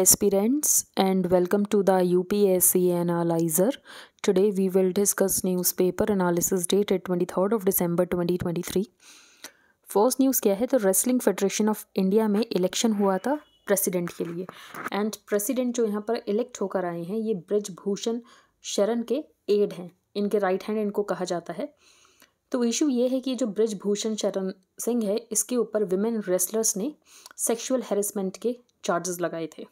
aspirants and welcome to the UPSC analyzer. Today we will discuss newspaper analysis dated 23rd of December 2023. First news क्या है तो wrestling federation of India में election हुआ था president के लिए and president जो यहाँ पर इलेक्ट होकर आए हैं ये ब्रजभूषण शरण के एड हैं इनके राइट हैंड इनको कहा जाता है तो इशू ये है कि जो ब्रजभूषण शरण सिंह है इसके ऊपर विमेन रेसलर्स ने सेक्सुअल हेरसमेंट के चार्जेस लगाए थे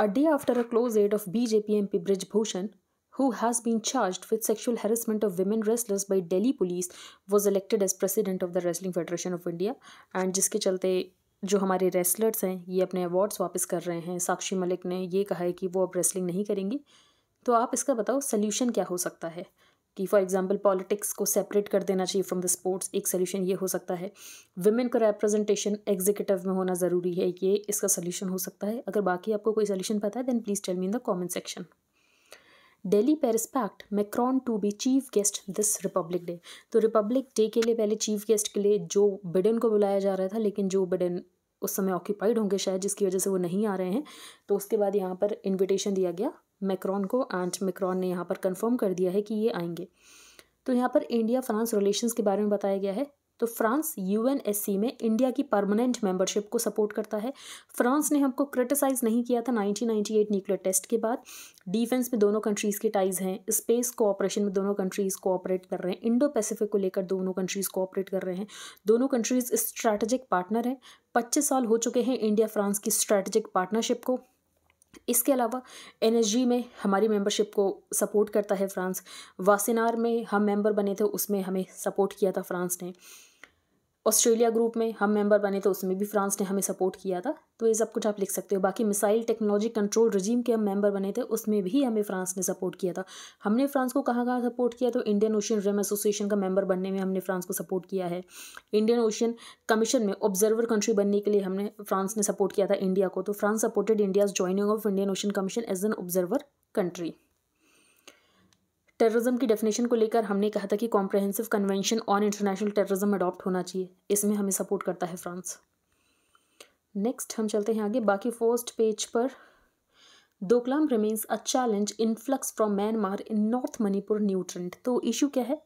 a day after a close aide of BJP M P Brijbhushan Bhushan who has been charge with sexual harassment of women wrestlers by Delhi police was elected as president of the wrestling federation of India and जिसके चलते जो हमारे wrestlers हैं ये अपने awards वापस कर रहे हैं साक्षी मलिक ने ये कहा है कि वो अब रेस्लिंग नहीं करेंगी तो आप इसका बताओ सल्यूशन क्या हो सकता है कि फॉर एग्जांपल पॉलिटिक्स को सेपरेट कर देना चाहिए फ्रॉम द स्पोर्ट्स एक सोल्यूशन ये हो सकता है वुमेन का रिप्रेजेंटेशन एग्जीक्यूटिव में होना ज़रूरी है ये इसका सोल्यूशन हो सकता है अगर बाकी आपको कोई सोल्यूशन पता है then please tell me in the comment section Delhi Paris pact Macron to be chief guest this republic day तो रिपब्लिक डे के लिए पहले चीफ गेस्ट के लिए जो बिडन को बुलाया जा रहा था लेकिन जो बिडन उस समय ऑक्यूपाइड होंगे शायद जिसकी वजह से वो नहीं आ रहे हैं तो उसके बाद यहाँ पर इन्विटेशन दिया गया मैक्रॉन को एंड मैक्रॉन ने यहाँ पर कंफर्म कर दिया है कि ये आएंगे तो यहाँ पर इंडिया फ्रांस रिलेशंस के बारे में बताया गया है तो फ्रांस यूएनएससी में इंडिया की परमानेंट मेंबरशिप को सपोर्ट करता है फ्रांस ने हमको क्रिटिसाइज़ नहीं किया था 1998 न्यूक्लियर टेस्ट के बाद डिफेंस में दोनों कंट्रीज़ के टाइज़ हैं स्पेस कोऑपरेशन में दोनों कंट्रीज़ कोऑपरेट कर रहे हैं इंडो पैसिफिक को लेकर दोनों कंट्रीज़ कोऑपरेट कर रहे हैं दोनों कंट्रीज़ स्ट्रैटेजिक पार्टनर हैं पच्चीस साल हो चुके हैं इंडिया फ्रांस की स्ट्रैटेजिक पार्टनरशिप को इसके अलावा एन में हमारी मेंबरशिप को सपोर्ट करता है फ्रांस वासिनार में हम मेंबर बने थे उसमें हमें सपोर्ट किया था फ्रांस ने ऑस्ट्रेलिया ग्रुप में हम मेंबर बने तो उसमें भी फ्रांस ने हमें सपोर्ट किया था तो ये सब कुछ आप लिख सकते हो बाकी मिसाइल टेक्नोलॉजी कंट्रोल रजीम के हम मेंबर बने थे उसमें भी हमें फ्रांस ने सपोर्ट किया था हमने फ्रांस को कहाँ कहाँ सपोर्ट किया तो इंडियन ओशियन रेम एसोसिएशन का मेंबर बनने में हमने फ्रांस को सपोर्ट किया है इंडियन ओशियन कमीशन में ऑब्जर्वर कंट्री बनने के लिए हमने फ्रांस ने सपोर्ट किया था इंडिया को तो France supported India's joining of Indian Ocean Commission as an observer country terrorism की डेफिनेशन को लेकर हमने कहा था कि comprehensive convention on international terrorism adopt होना चाहिए इसमें हमें सपोर्ट करता है फ्रांस नेक्स्ट हम चलते हैं आगे बाकी फर्स्ट पेज पर Doklam remains a challenge influx from Myanmar in north Manipur न्यूट्रेंट तो इशू क्या है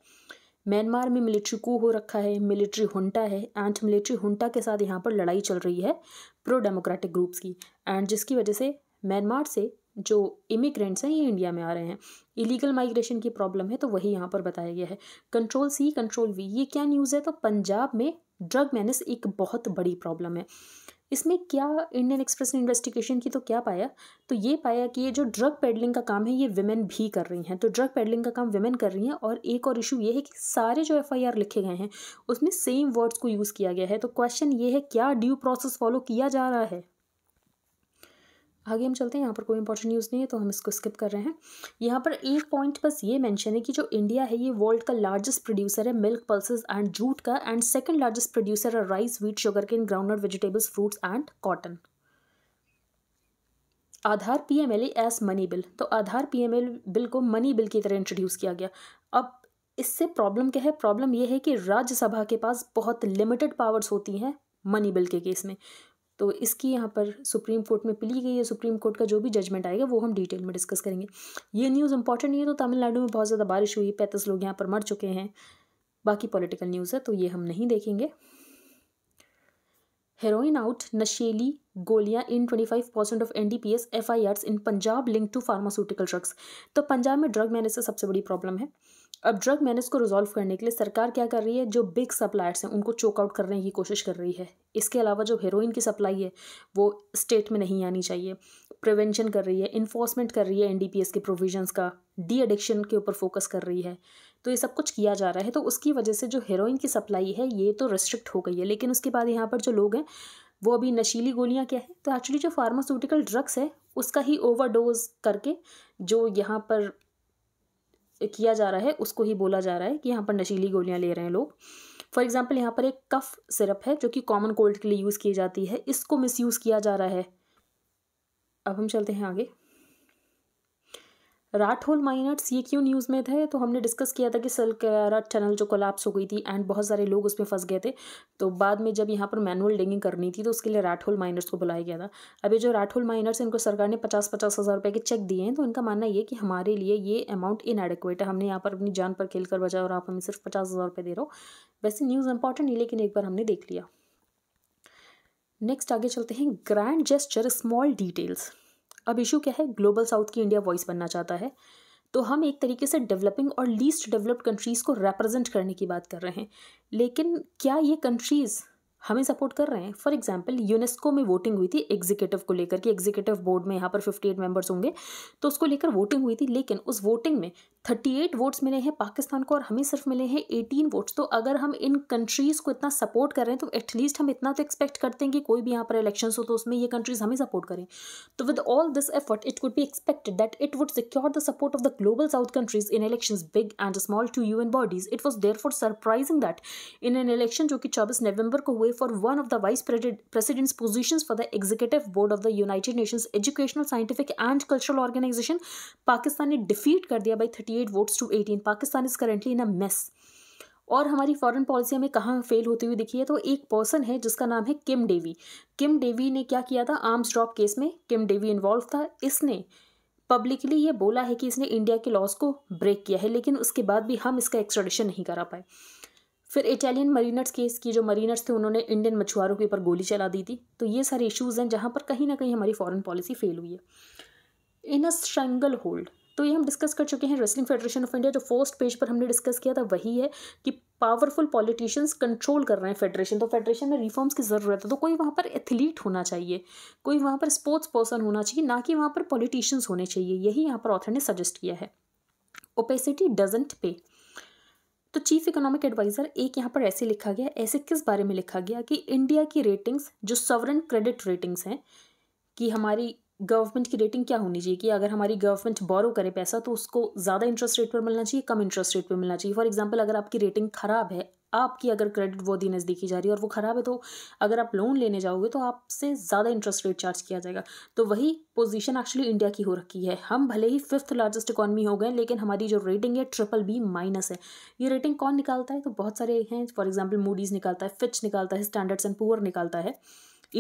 म्यांमार में मिलिट्री कू हो रखा है मिलिट्री हुंटा है एंड मिलिट्री हुंटा के साथ यहाँ पर लड़ाई चल रही है प्रो डेमोक्रेटिक ग्रुप्स की एंड जिसकी वजह से म्यांमार से जो इमिग्रेंट्स हैं ये इंडिया में आ रहे हैं इलीगल माइग्रेशन की प्रॉब्लम है तो वही यहाँ पर बताया गया है कंट्रोल सी कंट्रोल वी ये क्या न्यूज़ है तो पंजाब में ड्रग मैनेस एक बहुत बड़ी प्रॉब्लम है इसमें क्या इंडियन एक्सप्रेस ने इन्वेस्टिगेशन की तो क्या पाया तो ये पाया कि ये जो ड्रग पेडलिंग का काम है ये वेमेन भी कर रही हैं तो ड्रग पेडलिंग का काम वेमेन कर रही हैं और एक और इशू ये है कि सारे जो एफआईआर लिखे गए हैं उसमें सेम वर्ड्स को यूज़ किया गया है तो क्वेश्चन ये है क्या ड्यू प्रोसेस फॉलो किया जा रहा है आगे हम चलते हैं यहाँ पर कोई इंपॉर्टेंट न्यूज़ नहीं है तो हम इसको स्किप कर रहे हैं यहाँ पर एक पॉइंट बस ये मेंशन है कि जो इंडिया है ये वर्ल्ड का लार्जेस्ट प्रोड्यूसर है मिल्क पल्सेस एंड जूट का एंड सेकंड लार्जेस्ट प्रोड्यूसर है rice wheat sugar cane groundnut vegetables fruits and cotton Aadhaar P M money bill तो आधार पी बिल को मनी बिल की तरह इंट्रोड्यूस किया गया अब इससे प्रॉब्लम क्या है प्रॉब्लम यह है कि राज्यसभा के पास बहुत लिमिटेड पावर्स होती हैं मनी बिल के केस में तो इसकी यहाँ पर सुप्रीम कोर्ट में पिली गई है सुप्रीम कोर्ट का जो भी जजमेंट आएगा वो हम डिटेल में डिस्कस करेंगे ये न्यूज़ इंपॉर्टेंट नहीं है तो तमिलनाडु में बहुत ज़्यादा बारिश हुई पैंतीस लोग यहाँ पर मर चुके हैं बाकी पॉलिटिकल न्यूज़ है तो ये हम नहीं देखेंगे हेरोइन आउट नशेली गोलियां in 25 percent of N D P S F I R in Punjab link to pharmaceutical drugs तो पंजाब में ड्रग मैनेज से सबसे बड़ी प्रॉब्लम है अब ड्रग मैनेज को रिजॉल्व करने के लिए सरकार क्या कर रही है जो बिग सप्लायर्स हैं उनको चोकआउट करने की कोशिश कर रही है इसके अलावा जो हेरोइन की सप्लाई है वो स्टेट में नहीं आनी चाहिए प्रिवेंशन कर रही है इन्फोर्समेंट कर रही है एनडीपीएस के प्रोविजंस का डी एडिक्शन के ऊपर फोकस कर रही है तो ये सब कुछ किया जा रहा है तो उसकी वजह से जो हेरोइन की सप्लाई है ये तो रिस्ट्रिक्ट हो गई है लेकिन उसके बाद यहाँ पर जो लोग हैं वो अभी नशीली गोलियाँ क्या है तो एक्चुअली जो फार्मास्यूटिकल ड्रग्स है उसका ही ओवरडोज करके जो यहाँ पर किया जा रहा है उसको ही बोला जा रहा है कि यहाँ पर नशीली गोलियाँ ले रहे हैं लोग फॉर एग्जाम्पल यहाँ पर एक कफ सिरप है जो कि कॉमन कोल्ड के लिए यूज़ की जाती है इसको मिस किया जा रहा है अब हम चलते हैं आगे राठौल होल माइनर्स ये क्यों न्यूज़ में थे तो हमने डिस्कस किया था कि कैरा टनल जो कोलाप्स हो गई थी एंड बहुत सारे लोग उसमें फंस गए थे तो बाद में जब यहाँ पर मैनुअल डिगिंग करनी थी तो उसके लिए राठौल होल माइनर्स को बुलाया गया था अभी जो राठौल होल माइनर्स इनको सरकार ने पचास पचास हज़ार रुपये के चेक दिए हैं तो इनका मानना ये कि हमारे लिए ये अमाउंट इनएडिक्वेट है हमने यहाँ पर अपनी जान पर खेल कर बचाया और आप हमें सिर्फ पचास हज़ार रुपये दे रहे हो वैसे न्यूज़ इंपॉर्टेंट नहीं लेकिन एक बार हमने देख लिया नेक्स्ट आगे चलते हैं ग्रैंड जेस्चर स्मॉल डिटेल्स अब इशू क्या है ग्लोबल साउथ की इंडिया वॉइस बनना चाहता है तो हम एक तरीके से डेवलपिंग और लीस्ट डेवलप्ड कंट्रीज़ को रिप्रेजेंट करने की बात कर रहे हैं लेकिन क्या ये कंट्रीज़ हमें सपोर्ट कर रहे हैं फॉर एग्जाम्पल यूनेस्को में वोटिंग हुई थी एग्जीक्यूटिव को लेकर कि एग्जीक्यूटिव बोर्ड में यहाँ पर फिफ्टी एट मेम्बर्स होंगे तो उसको लेकर वोटिंग हुई थी लेकिन उस वोटिंग में थर्टी एट वोट्स मिले हैं पाकिस्तान को और हमें सिर्फ मिले हैं एटीन वोट्स तो अगर हम इन कंट्रीज़ को इतना सपोर्ट कर रहे हैं तो एटलीस्ट हम इतना तो एक्सपेक्ट करते हैं कि कोई भी यहाँ पर इलेक्शन हो तो उसमें ये कंट्रीज़ हमें सपोर्ट करें तो with all this effort it could भी expected that it would secure the support of the global south countries in election big and small to U N bodies it was there for surprising that in an election जो कि चौबीस नवंबर को हुए for one of the vice presidents position for the executive board of the United Nation Educational Scientific and Cultural Organisation Pakistan ने defeat कर दिया by thirty 38 votes to 18 Pakistan is currently in a mess और हमारी फॉरेन पॉलिसी हमें कहाँ fail होती हुई दिखी है तो एक पर्सन है जिसका नाम है किम डेवी किम डेवी ने क्या किया था आर्म्स ड्रॉप केस में किम डेवी इन्वॉल्व था इसने पब्लिकली ये बोला है कि इसने इंडिया के लॉज को ब्रेक किया है लेकिन उसके बाद भी हम इसका एक्सट्रोडिशन नहीं करा पाए फिर इटालियन मरीनर्स केस की जो मरीनर्स थे उन्होंने इंडियन मछुआरों के ऊपर गोली चला दी थी तो ये सारे इश्यूज़ हैं जहाँ पर कहीं ना कहीं हमारी फॉरेन पॉलिसी फेल हुई है इन अ स्ट्रेंगल होल्ड तो ये हम डिस्कस कर चुके हैं रेसलिंग फेडरेशन ऑफ इंडिया जो फर्स्ट पेज पर हमने डिस्कस किया था वही है कि पावरफुल पॉलिटिशियंस कंट्रोल कर रहे हैं फेडरेशन तो फेडरेशन में रिफॉर्म्स की ज़रूरत है तो कोई वहाँ पर एथलीट होना चाहिए कोई वहाँ पर स्पोर्ट्स पर्सन होना चाहिए ना कि वहाँ पर पॉलिटिशियंस होने चाहिए यही यहाँ पर ऑथर ने सजेस्ट किया है ओपेसिटी डजेंट पे तो चीफ इकोनॉमिक एडवाइज़र एक यहाँ पर ऐसे लिखा गया ऐसे किस बारे में लिखा गया कि इंडिया की रेटिंग्स जो सवरन क्रेडिट रेटिंग्स हैं कि हमारी गवर्नमेंट की रेटिंग क्या होनी चाहिए कि अगर हमारी गवर्नमेंट बोरो करे पैसा तो उसको ज़्यादा इंटरेस्ट रेट पर मिलना चाहिए कम इंटरेस्ट रेट पर मिलना चाहिए फॉर एग्जाम्पल अगर आपकी रेटिंग ख़राब है आपकी अगर क्रेडिट वो दी देखी जा रही है और वो ख़राब है तो अगर आप लोन लेने जाओगे तो आपसे ज़्यादा इंटरेस्ट रेट चार्ज किया जाएगा तो वही पोजीशन एक्चुअली इंडिया की हो रखी है हम भले ही फिफ्थ लार्जेस्ट इकॉनमी हो गए लेकिन हमारी जो रेटिंग है ट्रिपल बी माइनस है ये रेटिंग कौन निकालता है तो बहुत सारे हैं फॉर एग्जाम्पल मूडीज़ निकालता है फिच निकालता है स्टैंडर्ड्स एंड पुअर निकालता है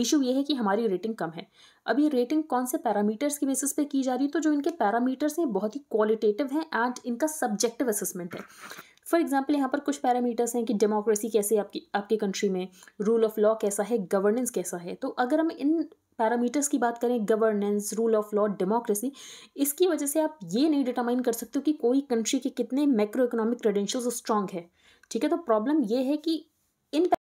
इशू ये है कि हमारी रेटिंग कम है अब ये रेटिंग कौन से पैरामीटर्स की बेसिस पे की जा रही है तो जो इनके पैरामीटर्स हैं बहुत ही क्वालिटेटिव हैं एंड इनका सब्जेक्टिव असेसमेंट है फॉर एग्जाम्पल यहाँ पर कुछ पैरामीटर्स हैं कि डेमोक्रेसी कैसे आपकी आपके कंट्री में रूल ऑफ लॉ कैसा है गवर्नेंस कैसा है तो अगर हम इन पैरामीटर्स की बात करें governance rule of law democracy इसकी वजह से आप ये नहीं डिटामाइन कर सकते हो कि कोई कंट्री के कितने मैक्रो इकोनॉमिक क्रेडेंशियल्स स्ट्रांग है ठीक है तो प्रॉब्लम ये है कि इन